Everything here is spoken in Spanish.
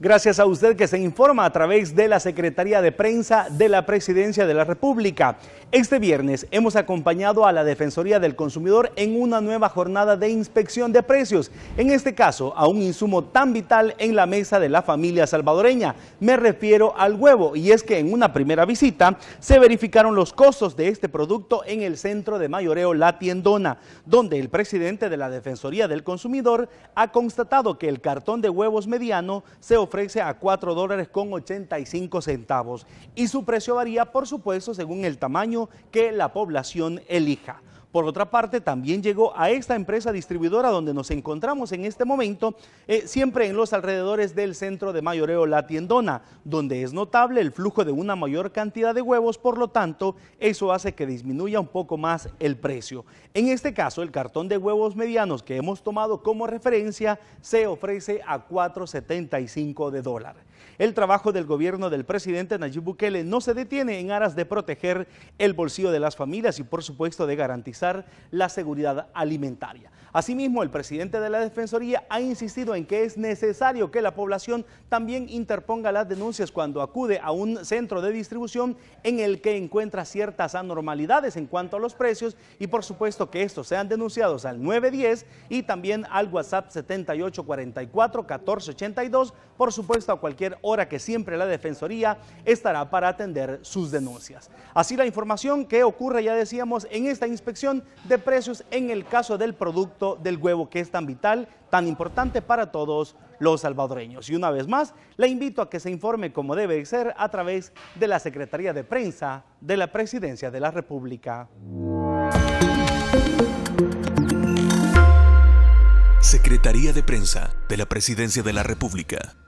Gracias a usted que se informa a través de la Secretaría de Prensa de la Presidencia de la República. Este viernes hemos acompañado a la Defensoría del Consumidor en una nueva jornada de inspección de precios, en este caso a un insumo tan vital en la mesa de la familia salvadoreña. Me refiero al huevo y es que en una primera visita se verificaron los costos de este producto en el centro de mayoreo La Tiendona, donde el presidente de la Defensoría del Consumidor ha constatado que el cartón de huevos mediano se ofrece ofrece a 4 dólares con 85 centavos y su precio varía, por supuesto, según el tamaño que la población elija. Por otra parte, también llegó a esta empresa distribuidora donde nos encontramos en este momento, eh, siempre en los alrededores del centro de mayoreo La Tiendona, donde es notable el flujo de una mayor cantidad de huevos, por lo tanto, eso hace que disminuya un poco más el precio. En este caso, el cartón de huevos medianos que hemos tomado como referencia se ofrece a 4.75 de dólar. El trabajo del gobierno del presidente Nayib Bukele no se detiene en aras de proteger el bolsillo de las familias y por supuesto de garantizar la seguridad alimentaria. Asimismo, el presidente de la Defensoría ha insistido en que es necesario que la población también interponga las denuncias cuando acude a un centro de distribución en el que encuentra ciertas anormalidades en cuanto a los precios y por supuesto que estos sean denunciados al 910 y también al WhatsApp 7844 1482, por supuesto a cualquier hora que siempre la Defensoría estará para atender sus denuncias. Así la información que ocurre, ya decíamos, en esta inspección de precios en el caso del producto del huevo que es tan vital, tan importante para todos los salvadoreños. Y una vez más, le invito a que se informe como debe ser a través de la Secretaría de Prensa de la Presidencia de la República. Secretaría de Prensa de la Presidencia de la República.